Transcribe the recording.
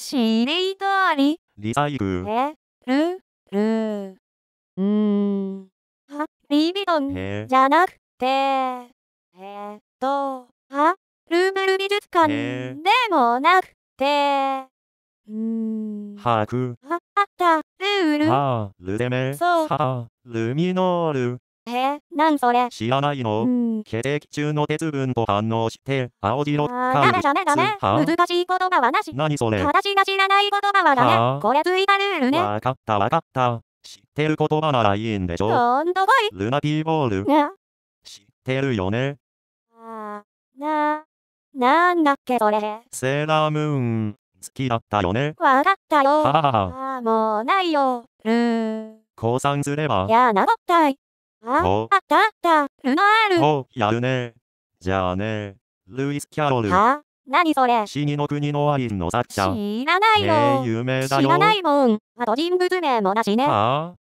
しりとり。リサイクル。ル。うん。は、リビドン。じゃなくて、えっと、は、ルーブル美術館でもなくて、うん。はく。は、あった、ルール。は、ルデメ。そう。は、ルミノール。へえ、なんそれ。知らないの、うん、血液中の鉄分と反応して、青白かダメダメダメ。難しい言葉はなし。何それ。私が知らない言葉はダメ。これ追加ルールね。わかったわかった。知ってる言葉ならいいんでしょ。ほんとこい。ルナピーボール。知ってるよね。ああ、な、なんだっけそれ。セーラームーン、好きだったよね。わかったよ。はははああ、もうないよ。ルー。降参すれば。やなごったい。あ、あだった、ルノアール。お、やるね。じゃあね、ルイス・キャロル。は何それ死にの国のワインのャ者。知らないよ。ね有名だよ。知らないもん。あと人物名もなしね。はあ